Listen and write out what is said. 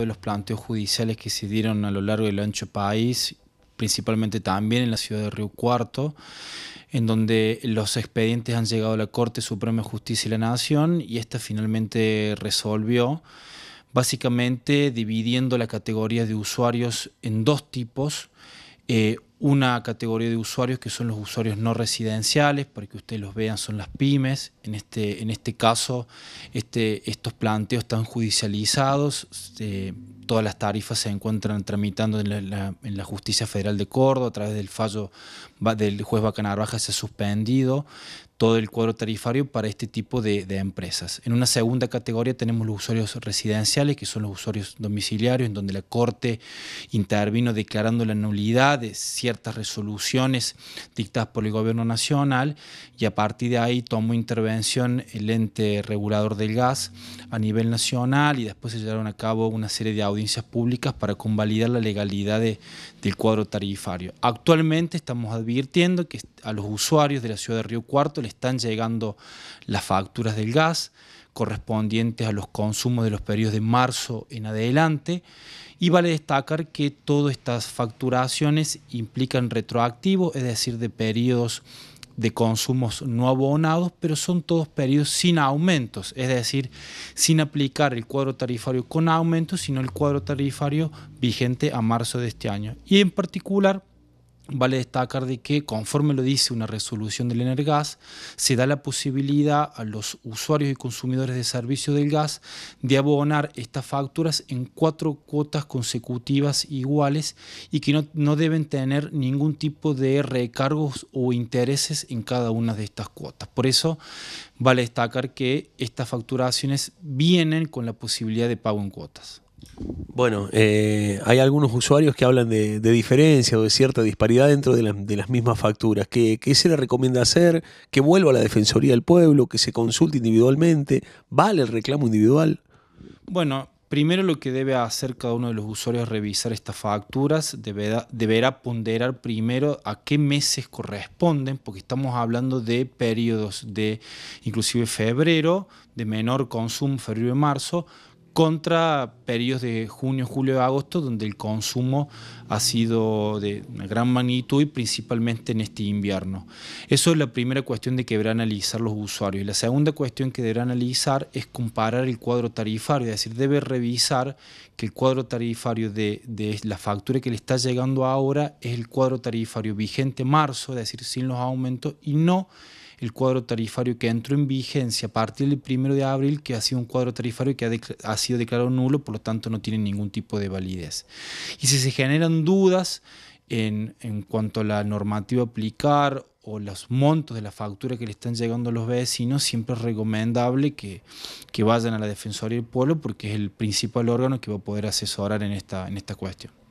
de los planteos judiciales que se dieron a lo largo del ancho país, principalmente también en la ciudad de Río Cuarto, en donde los expedientes han llegado a la Corte Suprema de Justicia y la Nación y esta finalmente resolvió básicamente dividiendo la categoría de usuarios en dos tipos. Eh, una categoría de usuarios que son los usuarios no residenciales, para que ustedes los vean, son las pymes. En este, en este caso, este, estos planteos están judicializados, todas las tarifas se encuentran tramitando en la, Justicia Federal de Córdoba, a través del fallo del juez Bacanarvaja se ha suspendido todo el cuadro tarifario para este tipo de, de, empresas. En una segunda categoría tenemos los usuarios residenciales, que son los usuarios domiciliarios, en donde la Corte intervino declarando la nulidad de ciertas resoluciones dictadas por el gobierno nacional y a partir de ahí tomó intervención el ente regulador del gas a nivel nacional y después se llevaron a cabo una serie de audiencias públicas para convalidar la legalidad del cuadro tarifario. Actualmente estamos advirtiendo que a los usuarios de la ciudad de Río Cuarto le están llegando las facturas del gas correspondientes a los consumos de los periodos de marzo en adelante. Y vale destacar que todas estas facturaciones implican retroactivo, es decir, de periodos de consumos no abonados, pero son todos periodos sin aumentos, es decir, sin aplicar el cuadro tarifario con aumentos, sino el cuadro tarifario vigente a marzo de este año. Y en particular, Vale destacar de que, conforme lo dice una resolución del Energas, se da la posibilidad a los usuarios y consumidores de servicio del gas de abonar estas facturas en cuatro cuotas consecutivas iguales y que no deben tener ningún tipo de recargos o intereses en cada una de estas cuotas. Por eso, vale destacar que estas facturaciones vienen con la posibilidad de pago en cuotas. Bueno, eh, hay algunos usuarios que hablan de, diferencia o de cierta disparidad dentro de, las mismas facturas. ¿Qué, se le recomienda hacer? ¿Que vuelva a la Defensoría del Pueblo? ¿Que se consulte individualmente? ¿Vale el reclamo individual? Bueno, primero lo que debe hacer cada uno de los usuarios es revisar estas facturas. Deberá, deberá ponderar primero a qué meses corresponden, porque estamos hablando de periodos de inclusive febrero, de menor consumo, febrero y marzo contra periodos de junio, julio, agosto, donde el consumo ha sido de gran magnitud y principalmente en este invierno. Eso es la primera cuestión de que deberán analizar los usuarios. la segunda cuestión que deberán analizar es comparar el cuadro tarifario, es decir, debe revisar que el cuadro tarifario de, de la factura que le está llegando ahora es el cuadro tarifario vigente marzo, es decir, sin los aumentos, y no el cuadro tarifario que entró en vigencia a partir del 1 de abril, que ha sido un cuadro tarifario que ha, sido declarado nulo, por lo tanto no tiene ningún tipo de validez. Y si se generan dudas en, cuanto a la normativa aplicar o los montos de la factura que le están llegando a los vecinos, siempre es recomendable que, que vayan a la Defensoría del Pueblo porque es el principal órgano que va a poder asesorar en esta, en esta cuestión.